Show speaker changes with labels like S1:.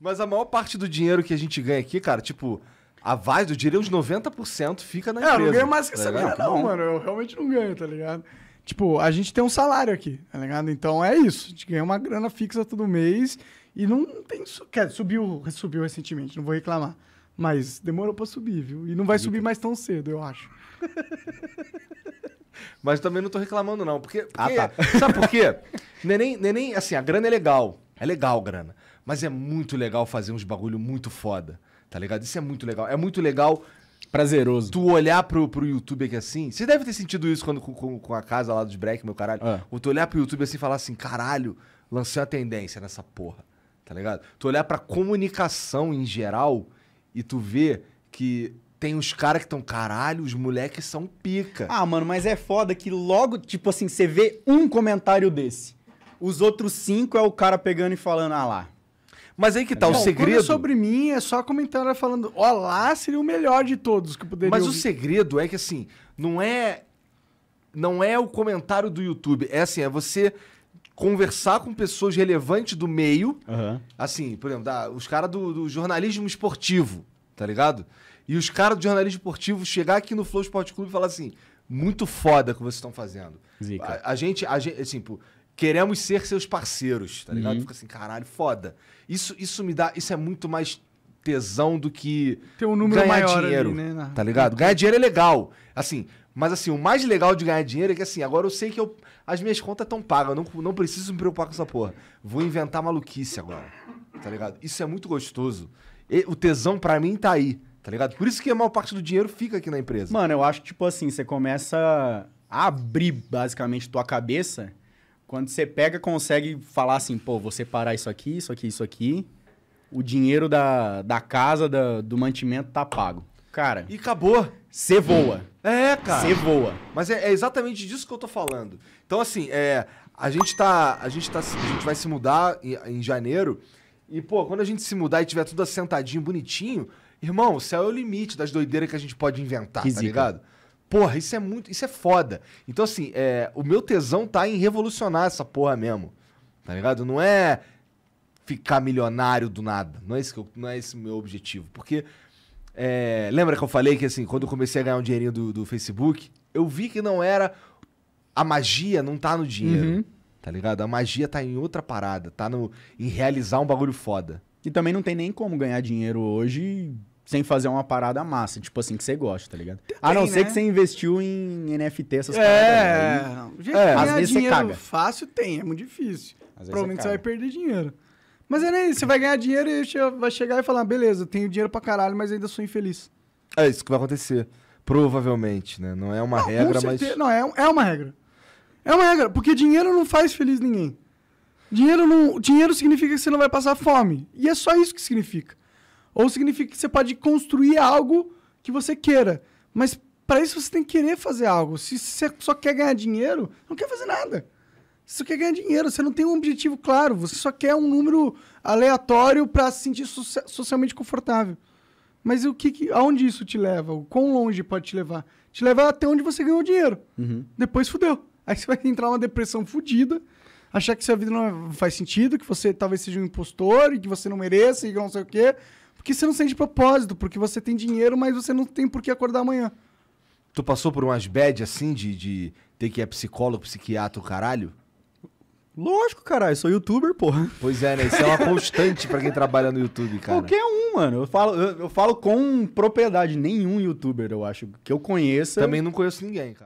S1: Mas a maior parte do dinheiro que a gente ganha aqui, cara, tipo, a Vaz do dinheiro, uns 90% fica na é, empresa. É, não ganho mais que tá essa merda, não, não, mano.
S2: Eu realmente não ganho, tá ligado? Tipo, a gente tem um salário aqui, tá ligado? Então é isso. A gente ganha uma grana fixa todo mês e não tem. Quer, subiu, subiu recentemente, não vou reclamar. Mas demorou pra subir, viu? E não vai Eita. subir mais tão cedo, eu acho.
S1: Mas também não tô reclamando, não. Porque. Ah, porque ah, tá. Sabe por quê? neném, neném, assim, a grana é legal. É legal, grana. Mas é muito legal fazer uns bagulho muito foda, tá ligado? Isso é muito legal. É muito legal. Prazeroso. Tu olhar pro, pro YouTube aqui assim. Você deve ter sentido isso quando com, com, a casa lá dos break, meu caralho. É. tu olhar pro YouTube assim e falar assim: caralho, lancei uma tendência nessa porra, tá ligado? Tu olhar pra comunicação em geral e tu ver que tem os caras que estão, caralho, os moleques são pica. Ah, mano, mas é foda que logo, tipo assim, você vê
S3: um comentário desse. Os outros cinco é o cara pegando e falando, ah lá, mas aí
S1: que tá, o é segredo. é sobre
S2: mim, é só comentar falando, olá, seria o melhor de todos que poderia. Mas ouvir. o
S1: segredo é que assim, não é não é o comentário do YouTube, é assim, é você conversar com pessoas relevantes do meio, uhum. assim, por exemplo, da, os caras do, do jornalismo esportivo, tá ligado? E os caras do jornalismo esportivo chegar aqui no Flow Sport Clube e falar assim, muito foda que vocês estão fazendo. Zica. A, a gente, a gente, assim, pô, queremos ser seus parceiros, tá ligado? Uhum. Fica assim, caralho, foda. Isso, isso me dá. Isso é muito mais tesão do que Tem um número ganhar maior dinheiro. Ali, né? Tá ligado? Ganhar dinheiro é legal. Assim, mas assim, o mais legal de ganhar dinheiro é que assim, agora eu sei que eu, as minhas contas estão pagas, eu não, não preciso me preocupar com essa porra. Vou inventar maluquice agora. Tá ligado? Isso é muito gostoso. E, o tesão para mim tá aí, tá ligado? Por isso que a maior parte do dinheiro fica
S3: aqui na empresa. Mano, eu acho que tipo assim, você começa a abrir basicamente tua cabeça quando você pega, consegue falar assim, pô, vou separar isso aqui, isso aqui, isso aqui. O dinheiro da, da casa, da, do mantimento tá pago. Cara. E acabou. Você voa.
S1: É, cara. Você voa. Mas é, é, exatamente disso que eu tô falando. Então, assim, é, a gente tá. A gente tá. A gente vai se mudar em, em janeiro. E, pô, quando a gente se mudar e tiver tudo assentadinho, bonitinho, irmão, o céu é o limite das doideiras que a gente pode inventar, que tá zica. ligado? Porra, isso é muito. Isso é foda. Então, assim, é, o meu tesão tá em revolucionar essa porra mesmo. Tá ligado? Não é ficar milionário do nada. Não é esse, eu, não é esse meu objetivo. Porque. É, lembra que eu falei que, assim, quando eu comecei a ganhar um dinheirinho do, do Facebook, eu vi que não era. A magia não tá no dinheiro. Uhum. Tá ligado? A magia tá em outra parada. Tá no, em realizar um bagulho foda.
S3: E também não tem nem como ganhar dinheiro hoje sem fazer uma parada massa, tipo assim, que você gosta, tá ligado? Tem, a não né? ser que você investiu em NFT, essas coisas. É, paradas, né? é. às vezes você caga.
S2: fácil tem, é muito difícil. Provavelmente você, você, vai perder dinheiro. Mas é nem, né, isso você vai ganhar dinheiro e vai chegar e falar, beleza, tenho dinheiro pra caralho, mas ainda sou infeliz.
S1: É isso que vai acontecer. Provavelmente, né? Não é uma não, regra, mas.
S2: Não, é, é uma regra. É uma regra, porque dinheiro não faz feliz ninguém. Dinheiro, não, dinheiro significa que você não vai passar fome. E é só isso que significa. Ou significa que você pode construir algo que você queira. Mas para isso você tem que querer fazer algo. Se você só quer ganhar dinheiro, não quer fazer nada. Se Você quer ganhar dinheiro, você não tem um objetivo claro, você só quer um número aleatório para se sentir socialmente confortável. Mas o que, que, aonde isso te leva? O quão longe pode te levar? Te levar até onde você ganhou dinheiro. Uhum. Depois fudeu. Aí você vai entrar numa depressão fudida, achar que sua vida não faz sentido, que você talvez seja um impostor e que você não mereça e não sei o quê. Porque você não sente propósito, porque você tem dinheiro, mas você não tem por que acordar amanhã.
S1: Tu passou por umas bad assim de, de ter que ir psicólogo, psiquiatra, caralho? Lógico, caralho, sou youtuber, porra. Pois é, né? Isso é uma constante para quem trabalha
S3: no YouTube, cara. Qualquer um, mano. Eu falo, eu, eu falo com propriedade. Nenhum youtuber, eu acho, que eu conheça. Também
S1: não conheço ninguém, cara.